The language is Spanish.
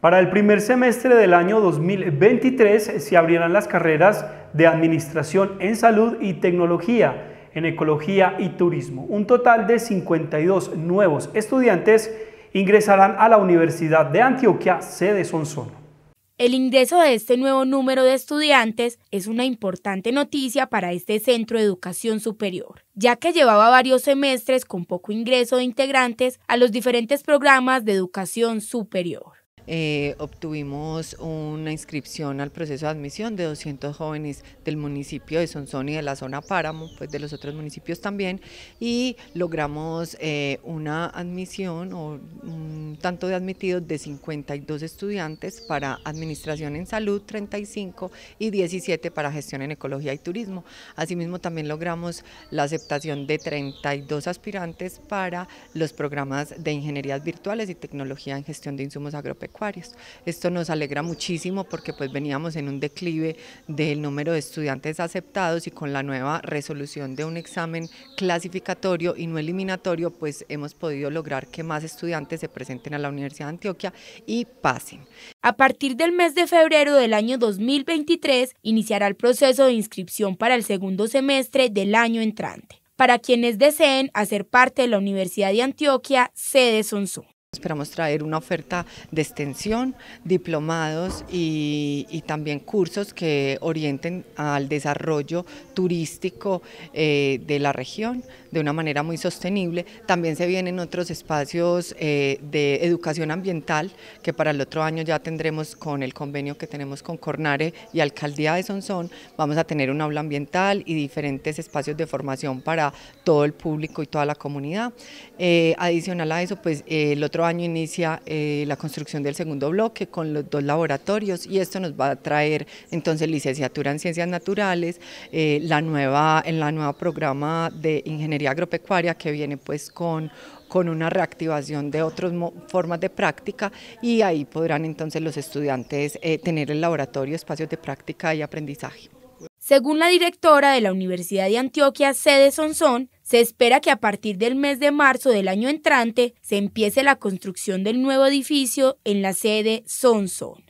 Para el primer semestre del año 2023 se abrirán las carreras de Administración en Salud y Tecnología en Ecología y Turismo. Un total de 52 nuevos estudiantes ingresarán a la Universidad de Antioquia, sede Sonsono. El ingreso de este nuevo número de estudiantes es una importante noticia para este centro de educación superior, ya que llevaba varios semestres con poco ingreso de integrantes a los diferentes programas de educación superior. Eh, obtuvimos una inscripción al proceso de admisión de 200 jóvenes del municipio de Sonsón y de la zona Páramo, pues de los otros municipios también, y logramos eh, una admisión o tanto de admitidos de 52 estudiantes para Administración en Salud 35 y 17 para Gestión en Ecología y Turismo. Asimismo también logramos la aceptación de 32 aspirantes para los programas de Ingenierías Virtuales y Tecnología en Gestión de Insumos Agropecuarios. Esto nos alegra muchísimo porque pues veníamos en un declive del número de estudiantes aceptados y con la nueva resolución de un examen clasificatorio y no eliminatorio pues hemos podido lograr que más estudiantes se presenten a la Universidad de Antioquia y pasen. A partir del mes de febrero del año 2023 iniciará el proceso de inscripción para el segundo semestre del año entrante para quienes deseen hacer parte de la Universidad de Antioquia, sede Sonsú. Esperamos traer una oferta de extensión, diplomados y, también cursos que orienten al desarrollo turístico eh, de la región de una manera muy sostenible. También se vienen otros espacios eh, de educación ambiental que para el otro año ya tendremos con el convenio que tenemos con Cornare y Alcaldía de Sonsón. Vamos a tener un aula ambiental y diferentes espacios de formación para todo el público y toda la comunidad. Eh, adicional a eso, pues el otro año inicia eh, la construcción del segundo bloque con los dos laboratorios y esto nos va a traer entonces licenciatura en ciencias naturales, eh, la nueva, en la nueva programa de ingeniería agropecuaria que viene pues con con una reactivación de otras formas de práctica y ahí podrán entonces los estudiantes eh, tener el laboratorio, espacios de práctica y aprendizaje. Según la directora de la Universidad de Antioquia, Sede Sonsón, se espera que a partir del mes de marzo del año entrante se empiece la construcción del nuevo edificio en la sede Sonson.